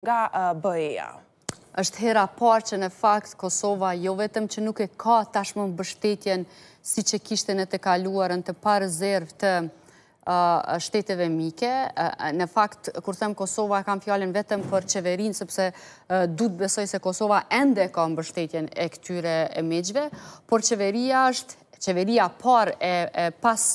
nga bëja. Êshtë hera parë që në fakt Kosova jo vetëm që nuk e ka tashmën bështetjen si që kishtë në të kaluarën të parë zervë të shteteve mike. Në fakt, kur them Kosova, kam fjallin vetëm për qeverin, sëpse du të besoj se Kosova ende ka më bështetjen e këtyre e meqve, por qeveria është, qeveria par e pas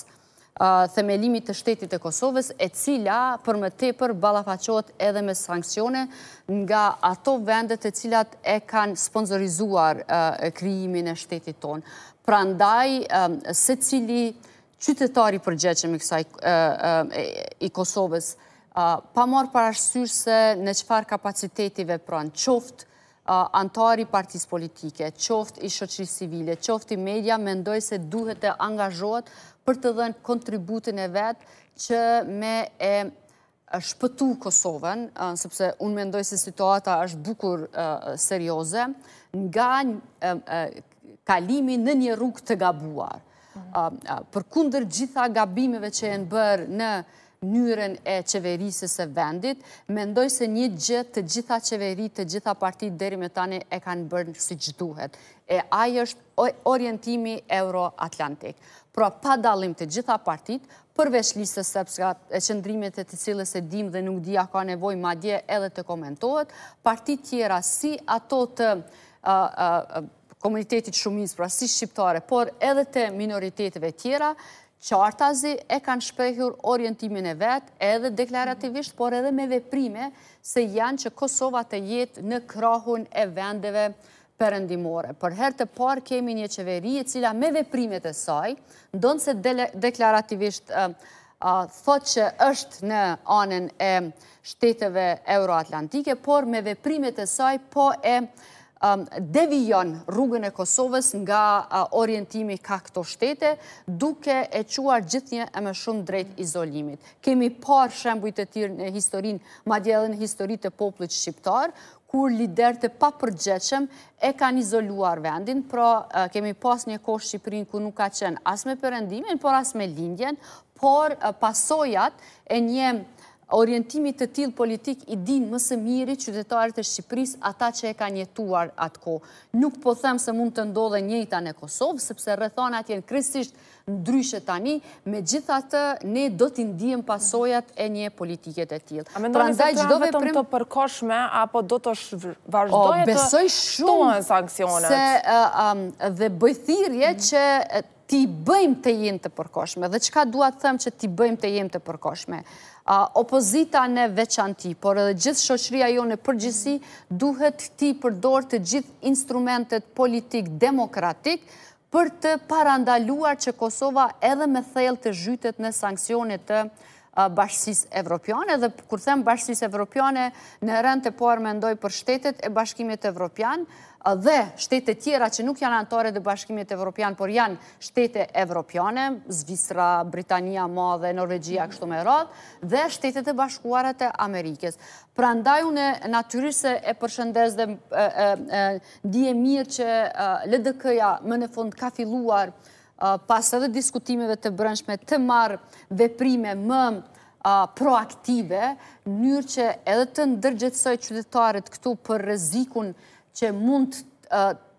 themelimit të shtetit e Kosovës, e cila për më tepër balafacot edhe me sankcione nga ato vendet e cilat e kanë sponsorizuar kriimin e shtetit tonë. Pra ndaj, se cili qytetari përgjeqem i Kosovës, pa marë parashësyrë se në qëfar kapacitetive pranë, në qoftë, antari partis politike, qoft i shoqri civile, qoft i media, mendoj se duhet të angazhot për të dhenë kontributin e vetë që me e shpëtu Kosovën, sëpse unë mendoj se situata është bukur serioze, nga kalimi në një rrug të gabuar. Mhm. Për kunder gjitha gabimeve që e mhm. në bërë në njëren e qeverisës e vendit, mendoj se një gjë të gjitha qeveri, të gjitha partit dheri me tani e kanë bërnë si gjithuhet. E ajo është orientimi Euro-Atlantik. Pra, pa dalim të gjitha partit, përveç lisës sëpska e qëndrimit të cilës e dim dhe nuk dija ka nevoj madje edhe të komentohet, partit tjera si ato të komunitetit shumis, pra si shqiptare, por edhe të minoritetive tjera, qartazi e kanë shprehur orientimin e vetë, edhe deklarativisht, por edhe me veprime se janë që Kosova të jetë në krahun e vendeve përëndimore. Për her të par kemi një qeveri e cila me veprime të saj, ndonë se deklarativisht thot që është në anën e shteteve euroatlantike, por me veprime të saj po e Um, devijon rrugën e Kosovës nga uh, orientimi ka këto shtete, duke e quar gjithë një e me shumë drejt izolimit. Kemi parë shembujt e tirë në historinë, ma dje edhe në historitë e poplët shqiptarë, kur lider të papërgjeqëm e kanë izoluar vendin, pra uh, kemi pas një kohë Shqipërin ku nuk ka qenë as me përëndimin, por as me lindjen, por uh, pasojat e një orientimit të tilë politik i din mësë miri qytetarët e Shqipëris ata që e ka njetuar ko. Nuk po them se mund të ndodhe njëta në Kosovë, sepse rëthonat jenë kristisht ndryshe tani, me gjitha të ne do t'i ndihem pasojat e një politiket e tilë. A me ndoni se këtë vetëm të përkoshme, apo do të vazhdojë të tonë sankcionet? Se dhe bëjthirje mm. që t'i bëjmë të jenë të përkoshme, dhe qka duat të them që t'i bëjmë të jenë të përkoshme? opozita në veçanti, por edhe gjithë shoqëria jo në përgjësi, duhet ti përdorë të gjithë instrumentet politikë demokratikë për të parandaluar që Kosova edhe me thejlë të zhytet në sankcionit të bashkësis evropiane, dhe kur them bashkësis evropiane, në rënd të por me për shtetet e bashkimit evropian, dhe shtetet tjera që nuk janë antore dhe bashkimit evropian, por janë shtete evropiane, Zvistra, Britania, Ma dhe Norvegjia, kështu me rrath, dhe shtetet e bashkuarët e Amerikës. Pra ndaj une natyrisë e përshëndes dhe dje mirë që LDK-ja më në fund ka filluar pas edhe diskutimeve të brëndshme, të marë veprime më proaktive, njërë që edhe të ndërgjëtsoj qytetarit këtu për rezikun që mund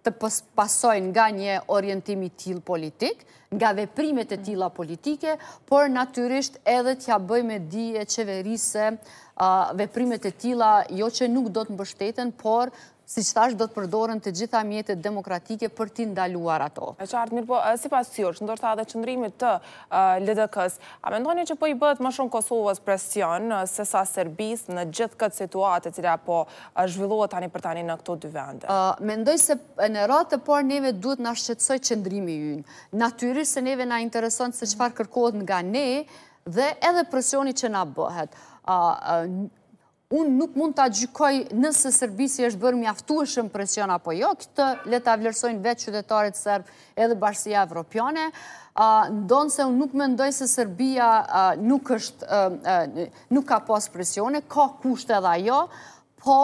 të pasojnë nga një orientimi tjil politik, nga veprimet e tila politike, por natyrisht edhe t'ja bëjme e qeverise veprimet e tila, jo që nuk do të mbështeten, por si qëtash thash, do të përdorën të gjitha mjetët demokratike për ti ndaluar ato. E qartë, mirë po, si pas të jush, ndorëta dhe qëndrimit të LDK-s, a mendoni që po i bëtë më shumë Kosovës presion se sa Serbis në gjithë këtë situatë e cilja po zhvillohet tani për tani në këto dy vende? Mendoj se në ratë të por neve duhet në shqetsoj qëndrimi jynë. Natyr Natyrisht se neve na interesant se qëfar kërkohet nga ne dhe edhe presjoni që na bëhet. Unë nuk mund të gjykoj nëse Serbisi është bërë mjaftu e apo jo, këtë le të avlerësojnë vetë qytetarit sërbë edhe bashkësia evropiane, ndonë se unë nuk me se Serbia nuk ka pas presione, ka kushtë edhe ajo, po